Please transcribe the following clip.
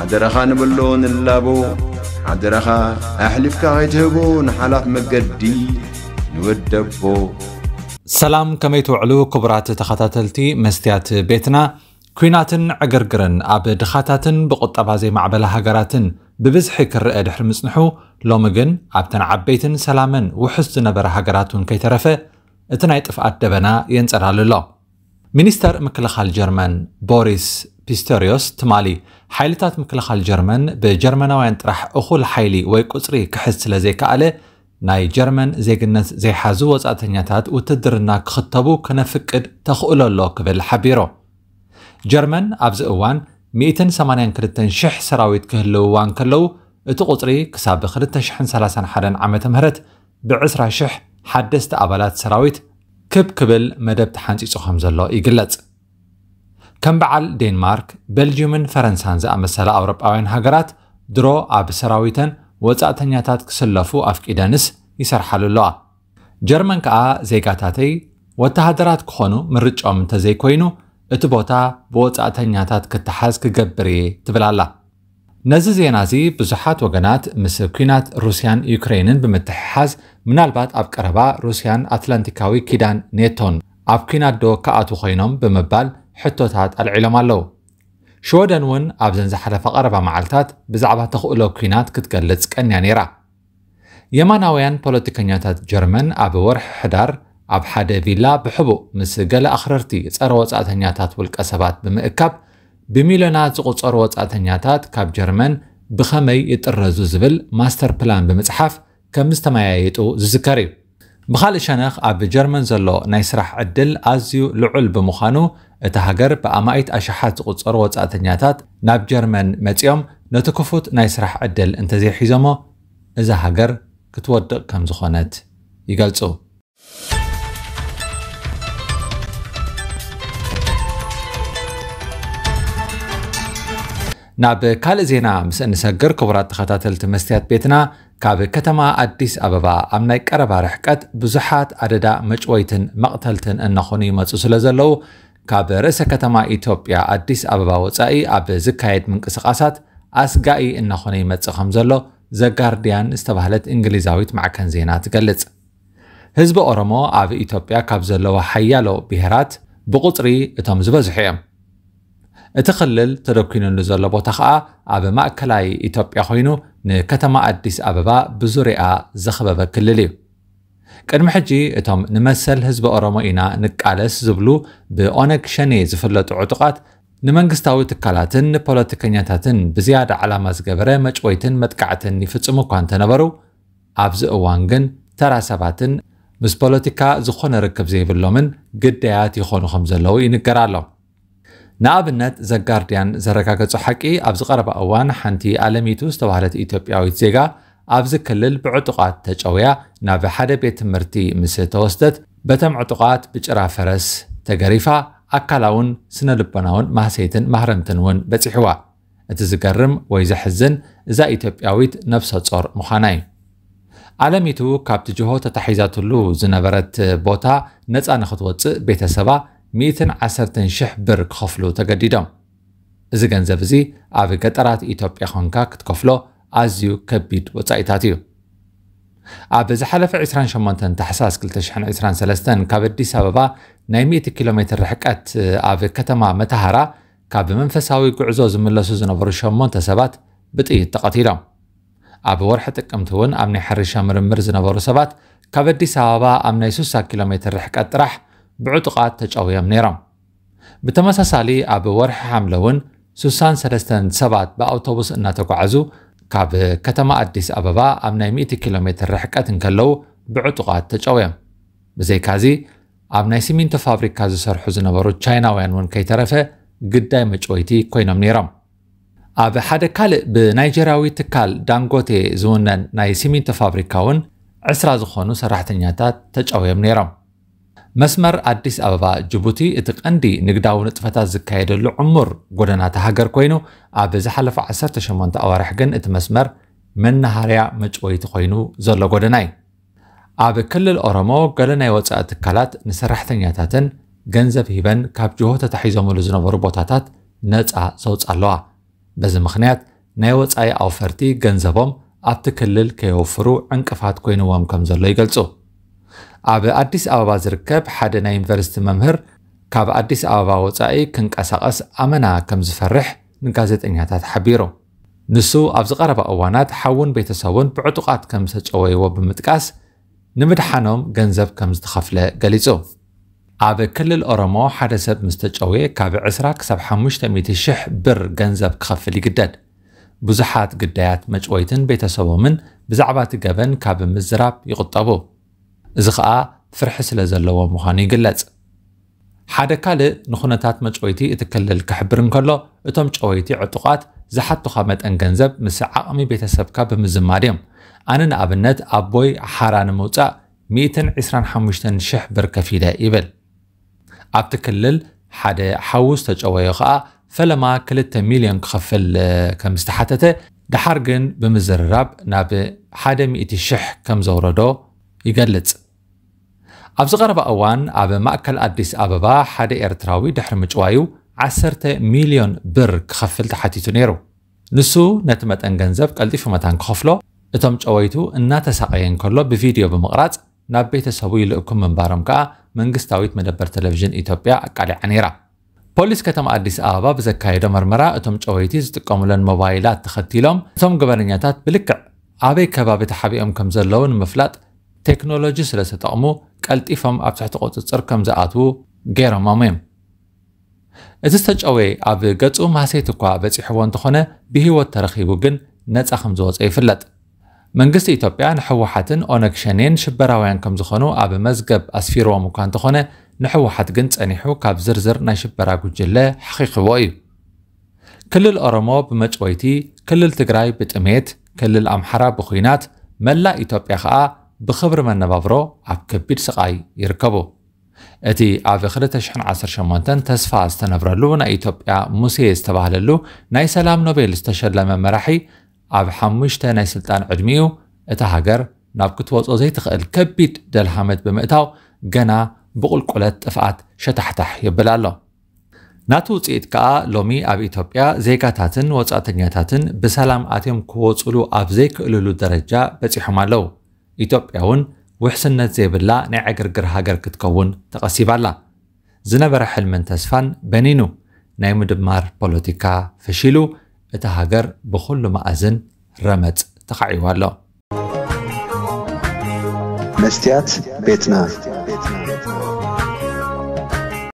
عدرخا نبلون اللابو عدرخا أحلفك غيتهبون حلاف مقدي نودبو ሰላም ከመይ ትውዕሉ ክቡራት ተኸታተልቲ መስትያት ቤትና ኩናትን ዕግርግርን ኣብ ድኻታትን ብቁጠባ ዘይማዕበላ ሃገራትን ብብዝሒ ክርአ ድሕሪ ምፅንሑ ሎሚ ግን ኣብተን ዓበይትን ሰላምን ውሑስ ዝነበረ ሃገራት እውን ከይተረፈ እቲ ናይ ጥፍኣት ደበና የንፀላሉ ኣሎ ሚኒስተር ምክልኻል ጀርመን ቦሪስ ፒስተሪዮስ ትማሊ ሓይልታት ምክልኻል ጀርመን ብጀርመናውያን ጥራሕ እኹል ሓይሊ ወይ ቁፅሪ ክሕዝ ስለ ዘይከኣለ ናይ ጀርመን ዜግነት ዘይሓዙ ወጻእተኛታት ውትድርና ክኽተቡ ክነፍቅድ ተኽእሎ ኣሎ ክብል ሓቢሮ ጀርመን ኣብዚ እዋን 182,000 ሰራዊት ክህልውዋን ከለዉ እቲ ቁፅሪ ክሳብ 2031 ዓ ም ብ20,000 ሓደስቲ ኣባላት ሰራዊት ክብ ክብል መደብ ተሓንፂጹ ከም ዘሎ ይግለጽ ከም በዓል ዴንማርክ በልጅምን ፈረንሳን ዝኣመሰለ ኣውሮጳውያን ሃገራት ድሮ ኣብ ሰራዊተን ወፃእተኛታት ክስለፉ ኣፍቂደንስ ይሰርሓሉ ኣለዋ ጀርመን ከዓ ዜጋታተይ ወተሃደራት ክኾኑ ምርጮም እንተዘይኮይኑ እቲ ቦታ ብወፃእተኛታት ክትሓዝ ክገብር እየ ትብል ኣላ ነዚ ዜና እዚ ብዙሓት ወገናት ምስ ኩናት ሩስያን ዩክሬንን ብምትሕሓዝ ምናልባት ኣብ ቀረባ ሩስያን ኣትላንቲካዊ ኪዳን ኔቶን ኣብ ኩናት ዶ ከኣት ኮይኖም ብምባል ሕቶታት ኣልዒሎም ኣለው ሽወደን እውን ኣብዘን ዝሓለፈ ቀረባ መዓልትታት ብዛዕባ ተኽእሎ ኩናት ክትገልጽ ቀንያ ነይራ የማናውያን ፖለቲከኛታት ጀርመን ኣብ ወርሒ ሕዳር ኣብ ሓደ ቪላ ብሕቡእ ምስ ገለ ኣኽረርቲ ጸረ ወጻእተኛታት ውልቀ ሰባት ብምእካብ ብሚልዮናት ዝቝጸሩ ወጻእተኛታት ካብ ጀርመን ብኸመይ ይጥረዙ ዝብል ማስተር ፕላን ብምጽሓፍ ከም ዝተመያየጡ ዝዝከር እዩ ብኻልእ ሸነኽ ኣብ ጀርመን ዘሎ ናይ ስራሕ ዕድል ኣዝዩ ልዑል ብምዃኑ እቲ ሃገር ብኣማኢት ኣሸሓት ዝቕፀሩ ወፃእተኛታት ናብ ጀርመን መፂኦም ነቲ ክፉት ናይ ስራሕ ዕድል እንተዘይሒዞሞ እዚ ሃገር ክትወድቕ ከም ዝኾነት ይገልፁ ናብ ካልእ ዜና ምስ እንሰግር ክቡራት ተኸታተልቲ መስትያት ቤትና ካብ ከተማ ኣዲስ ኣበባ ኣብ ናይ ቀረባ ርሕቀት ብዙሓት ኣደዳ መጭወይትን መቕተልትን እናኾኑ ይመፁ ስለ ዘለዉ ካብ ርእሰ ከተማ ኢትዮጵያ ኣዲስ ኣበባ ወፃኢ ኣብ ዝካየድ ምንቅስቓሳት ኣስጋኢ እናኾነ ይመፅእ ከም ዘሎ ዘጋርድያን ዝተባህለት እንግሊዛዊት ማዕከን ዜና ትገልጽ ህዝቢ ኦሮሞ ኣብ ኢትዮጵያ ካብ ዘለዎ ሓያሎ ብሄራት ብቁፅሪ እቶም ዝበዝሑ እዮም እቲ ክልል ተደኪኑሉ ዘሎ ቦታ ከዓ ኣብ ማእከላይ ኢትዮጵያ ኮይኑ ንከተማ ኣዲስ ኣበባ ብዙርያ ዘኸበበ ክልል እዩ ቅድሚ ሕጂ እቶም ንመሰል ህዝቢ ኦሮሞ ኢና ንቃለስ ዝብሉ ብኦነግ ሸኔ ዝፍለጡ ዕጡቓት ንመንግስታዊ ትካላትን ፖለቲከኛታትን ብዝያዳ ዓላማ ዝገበረ መጭወይትን መጥቃዕትን ይፍፅሙ እኳ እንተነበሩ ኣብዚ እዋን ግን ተራ ሰባትን ምስ ፖለቲካ ዝኾነ ርክብ ዘይብሎምን ግዳያት ይኾኑ ከም ዘለዉ ይንገር ኣሎ ንኣብነት ዘጋርድያን ዘረጋገጹ ሓቂ ኣብዚ ቀረባ እዋን ሓንቲ ኣለሚቱ ዝተባህለት ኢትዮጵያዊት ዜጋ ኣብዚ ክልል ብዕጡቓት ተጨውያ ናብ ሓደ ቤት ትምህርቲ ምስ ተወስደት በተም ዕጡቓት ብጭራ ፈረስ ተገሪፋ ኣካላውን ስነ ልቦናውን ማህሰይትን ማህረምትን እውን በፂሕዋ እቲ ዝገርም ወይ ዘሕዝን እዛ ኢትዮጵያዊት ነፍሰ ጾር ምዃና እዩ ዓለሚቱ ካብቲ ጅሆ ተታሒዛትሉ ዝነበረት ቦታ ነፃ ንኽትወፅእ ቤተሰባ 110 ሽሕ ብር ክኸፍሉ ተገዲዶም እዚ ገንዘብ እዚ ኣብ ገጠራት ኢትዮጵያ ኮንካ ክትከፍሎ ኣዝዩ ከቢድ ወጻኢታት እዩ ኣብ ዝሓለፈ 28 ታሕሳስ 2023 ካብ ኣዲስ ኣበባ ናይ 100 ኪሎ ሜትር ርሕቀት ኣብ ከተማ መተሃራ ካብ መንፈሳዊ ጉዕዞ ዝምለሱ ዝነበሩ 8 ሰባት ብጥይት ተቐቲሎም ኣብ ወርሒ ጥቅምቲ እውን ኣብ ናይ ሕርሻ ምርምር ዝነበሩ ሰባት ካብ ኣዲስ ኣበባ ኣብ ናይ 60 ኪሎ ሜትር ርሕቀት ጥራሕ ብዕጡቓት ተጫውዮም ነይሮም ብተመሳሳሊ ኣብ ወርሒ ሓምለ እውን 63 ሰባት ብኣውቶቡስ እናተጓዓዙ ካብ ከተማ ኣዲስ ኣበባ ኣብ ናይ 100 ኪሎ ሜትር ርሕቀት እንከለዉ ብዕጡቓት ተጫውዮም ብዘይካዚ ኣብ ናይ ስሚንቶ ፋብሪካ ዝሰርሑ ዝነበሩ ቻይናውያን እውን ከይተረፈ ግዳይ መጨወይቲ ኮይኖም ነይሮም ኣብ ሓደ ካልእ ብናይጀርያዊ ትካል ዳንጎቴ ዝውነን ናይ ስሚንቶ ፋብሪካ እውን 20 ዝኾኑ ሰራሕተኛታት ተጫውዮም ነይሮም መስመር ኣዲስ ኣበባ ጅቡቲ እቲ ቀንዲ ንግዳዊ ንጥፈታት ዝካየደሉ ዕሙር ጎደናተ ሃገር ኮይኑ ኣብ ዝሓለፈ 18 ኣዋርሒ ግን እቲ መስመር መናሃርያ መጭወይቲ ኮይኑ ዘሎ ጎደና እዩ ኣብ ክልል ኦሮሞ ገለ ናይ ወፃኢ ትካላት ንሰራሕተኛታትን ገንዘብ ሂበን ካብ ጅሆ ተታሒዞምሉ ዝነበሩ ቦታታት ነፃ ዘውፅ ኣለዋ በዚ ምክንያት ናይ ወፃኢ ኣውፈርቲ ገንዘቦም ኣብቲ ክልል ከየወፍሩ ዕንቅፋት ኮይንዎም ከም ዘሎ ይገልፁ ኣብ ኣዲስ ኣበባ ዝርከብ ሓደ ናይ ዩኒቨርሲቲ መምህር ካብ ኣዲስ ኣበባ ወፃኢ ክንቀሳቐስ ኣመና ከም ዝፈርሕ ንጋዜጠኛታት ሓቢሩ ንሱ ኣብዚ ቀረባ እዋናት ሓውን ቤተሰቡን ብዕጡቓት ከም ዝተጨወይዎ ብምጥቃስ ንምድሓኖም ገንዘብ ከም ዝተኸፍለ ገሊጹ ኣብ ክልል ኦሮሞ ሓደ ሰብ ምስ ተጨወየ ካብ 20 ክሳብ 500,000 ብር ገንዘብ ክኸፍል ይግደድ ብዙሓት ግዳያት መጭወይትን ቤተሰቦምን ብዛዕባ እቲ ገበን ካብ ምዝራብ ይቁጠቡ እዚ ከዓ ፍርሒ ስለ ዘለዎ ምዃኑ ይግለጽ ሓደ ካልእ ንኹነታት መጨወይቲ እቲ ክልል ክሕብር እንከሎ እቶም ጨወይቲ ዕጡቓት ዝሓቱኻ መጠን ገንዘብ ምስ ዓቕሚ ቤተሰብካ ብምዝማድ እዮም ኣነ ንኣብነት ኣቦይ ሓራ ንምውፃእ 125,000 ብር ከፊለ ይብል ኣብቲ ክልል ሓደ ሓዊ ዝተጨወዮ ከዓ ፈለማ 2 ሚልዮን ክኸፍል ከም ዝተሓተተ ድሓር ግን ብምዝርራብ ናብ 100,000 ከም ዘውረዶ ይገልጽ ኣብዚ ቀረባ እዋን ኣብ ማእከል ኣዲስ ኣበባ ሓደ ኤርትራዊ ድሕሪ ምጭዋዩ 10 ሚልዮን ብር ክኸፍል ተሓቲቱ ነይሩ ንሱ ነቲ መጠን ገንዘብ ቀልጢፉ መታን ክኸፍሎ እቶም ጨወይቱ እናተሳቀየን ከሎ ብቪድዮ ብምቕራጽ ናብ ቤተሰቡ ይልእኩም ምንባሮም ከዓ መንግስታዊት መደበር ቴሌቭዥን ኢትዮጵያ ኣቃሊዓ ነይራ ፖሊስ ከተማ ኣዲስ ኣበባ ብዘካየዶ መርመራ እቶም ጨወይቲ ዝጥቀሙለን ሞባይላት ተኸቲሎም እቶም ገበነኛታት ብልክዕ ኣበይ ከባቢ ተሓቢኦም ከም ዘለዉ ንምፍላጥ تكنولوجي سلا تتأمو كالتيفم أب تحت قطر كم زعاتو غير ماميم إذا استجأوي أب قطعو ما سيتكوا بسيحوان انتخونا بهيوة ترخيبو جن نتسا خمزوز أي فلت መንግስቲ ኢትዮጵያ ንሕወሓትን ኦነግ ሸኔን ሽበራውያን ከም ዝኾኑ ኣብ መዝገብ ኣስፊርዎም እኳ እንተኾነ ንሕወሓት ግን ጸኒሑ ካብ ዝርዝር ናይ ሽበራ ጉጅለ ሓኺኽዎ እዩ ክልል ኦሮሞ ብመጭወይቲ ክልል ትግራይ ብጥሜት ክልል ኣምሓራ ብኹናት መላእ ኢትዮጵያ ከዓ ብኽብሪ መነባብሮ ኣብ ከቢድ ስቓይ ይርከቡ እቲ ኣብ 2018 ተስፋ ዝተነብረሉ ናይ ኢትዮጵያ ሙሴ ዝተባህለሉ ናይ ሰላም ኖቤል ዝተሸለመ መራሒ ኣብ ሓሙሽተ ናይ ስልጣን ዕድሚኡ እታ ሃገር ናብ ክትወጾ ዘይትኽእል ከቢድ ደልሃመት ብምእታው ገና ብቑልቁለት ጥፍኣት ሸታሕታሕ የብል ኣሎ ናቱ ውፅኢት ከዓ ሎሚ ኣብ ኢትዮጵያ ዜጋታትን ወጻእተኛታትን ብሰላም ኣትዮም ክወፅሉ ኣብ ዘይክእልሉ ደረጃ በፂሖም ኣለዉ ኢትዮጵያ እውን ውሕስነት ዘይብላ ናይ ዕግርግር ሃገር ክትከውን ተቐሲባ ኣላ ዝነበረ ሕልምን ተስፋን በኒኑ ናይ ምድማር ፖለቲካ ፍሽሉ እቲ ሃገር ብኩሉ መኣዝን ረመፅ ተኻዒዋ ኣሎ መስትያት ቤትና